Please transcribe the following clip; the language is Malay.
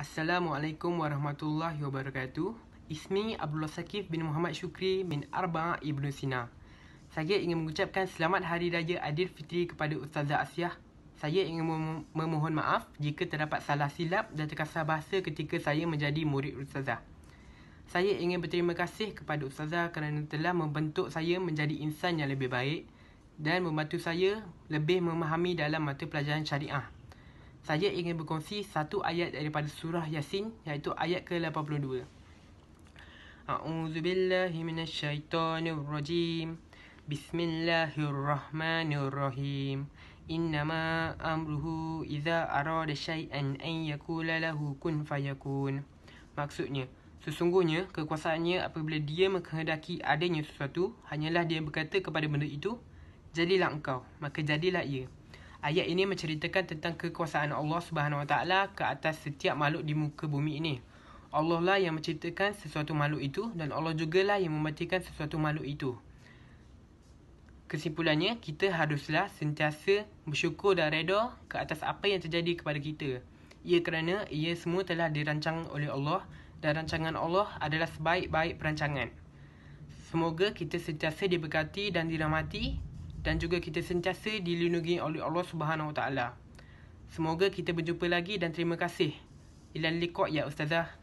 Assalamualaikum warahmatullahi wabarakatuh. Ismi Abdullah Saqif bin Muhammad Shukri bin Arba Ibn Sina. Saya ingin mengucapkan selamat Hari Raya Aidilfitri kepada Ustazah Asiah. Saya ingin mem- memohon maaf jika terdapat salah silap dan terkasar bahasa ketika saya menjadi murid Ustazah. Saya ingin berterima kasih kepada Ustazah kerana telah membentuk saya menjadi insan yang lebih baik dan membantu saya lebih memahami dalam mata pelajaran syariah saya ingin berkongsi satu ayat daripada surah Yasin iaitu ayat ke-82. A'udzu billahi minasyaitonir rajim. Bismillahirrahmanirrahim. Innama amruhu idza arada syai'an an yakula lahu kun fayakun. Maksudnya, sesungguhnya kekuasaannya apabila dia menghendaki adanya sesuatu, hanyalah dia berkata kepada benda itu, jadilah engkau, maka jadilah ia. Ayat ini menceritakan tentang kekuasaan Allah Subhanahu Wa Taala ke atas setiap makhluk di muka bumi ini. Allah lah yang menceritakan sesuatu makhluk itu dan Allah juga lah yang mematikan sesuatu makhluk itu. Kesimpulannya, kita haruslah sentiasa bersyukur dan reda ke atas apa yang terjadi kepada kita. Ia kerana ia semua telah dirancang oleh Allah dan rancangan Allah adalah sebaik-baik perancangan. Semoga kita sentiasa diberkati dan dirahmati dan juga kita sentiasa dilindungi oleh Allah Subhanahu Wa Taala. Semoga kita berjumpa lagi dan terima kasih. Ilan liqa ya ustazah.